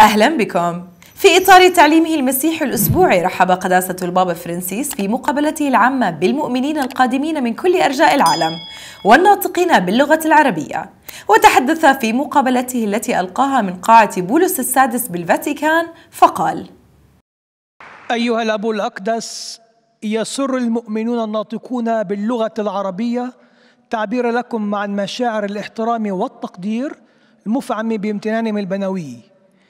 أهلا بكم في إطار تعليمه المسيحي الأسبوعي رحب قداسة البابا فرانسيس في مقابلته العامة بالمؤمنين القادمين من كل أرجاء العالم والناطقين باللغة العربية وتحدث في مقابلته التي ألقاها من قاعة بولس السادس بالفاتيكان فقال أيها الأب الأقدس يسر المؤمنون الناطقون باللغة العربية تعبير لكم عن مشاعر الاحترام والتقدير المفعم بامتنانهم البنوي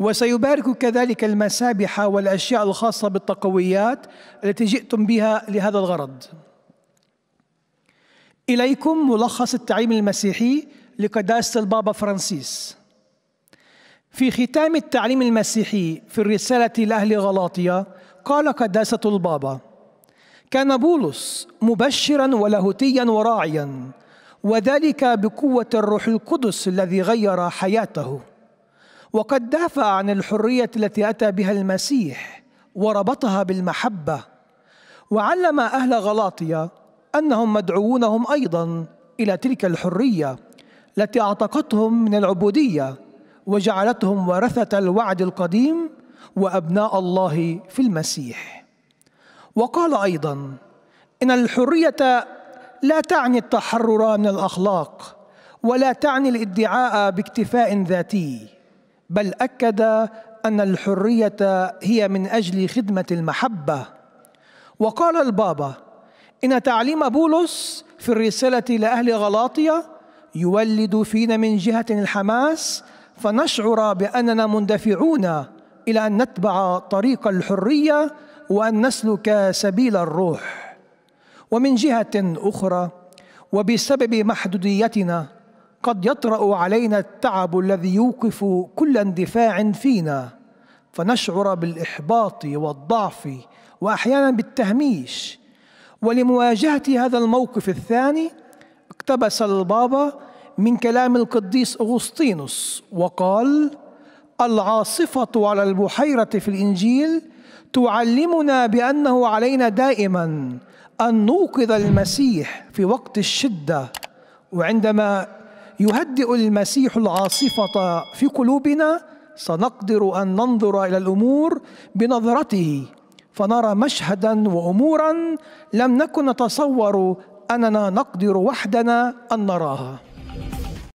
وسيبارك كذلك المسابح والأشياء الخاصة بالتقويات التي جئتم بها لهذا الغرض إليكم ملخص التعليم المسيحي لقداسة البابا فرانسيس في ختام التعليم المسيحي في الرسالة لأهل غلاطية قال قداسة البابا كان بولس مبشرا ولاهوتيا وراعيا وذلك بقوة الروح القدس الذي غير حياته وقد دافع عن الحرية التي أتى بها المسيح وربطها بالمحبة وعلم أهل غلاطيا أنهم مدعوونهم أيضا إلى تلك الحرية التي أعتقتهم من العبودية وجعلتهم ورثة الوعد القديم وأبناء الله في المسيح وقال أيضا إن الحرية لا تعني التحرر من الأخلاق ولا تعني الادعاء باكتفاء ذاتي بل اكد ان الحريه هي من اجل خدمه المحبه وقال البابا ان تعليم بولس في الرساله لاهل غلاطيه يولد فينا من جهه الحماس فنشعر باننا مندفعون الى ان نتبع طريق الحريه وان نسلك سبيل الروح ومن جهه اخرى وبسبب محدوديتنا قد يطرا علينا التعب الذي يوقف كل اندفاع فينا فنشعر بالاحباط والضعف واحيانا بالتهميش ولمواجهه هذا الموقف الثاني اقتبس البابا من كلام القديس اغسطينوس وقال العاصفه على البحيره في الانجيل تعلمنا بانه علينا دائما ان نوقظ المسيح في وقت الشده وعندما يهدئ المسيح العاصفة في قلوبنا سنقدر أن ننظر إلى الأمور بنظرته فنرى مشهدا وأمورا لم نكن نتصور أننا نقدر وحدنا أن نراها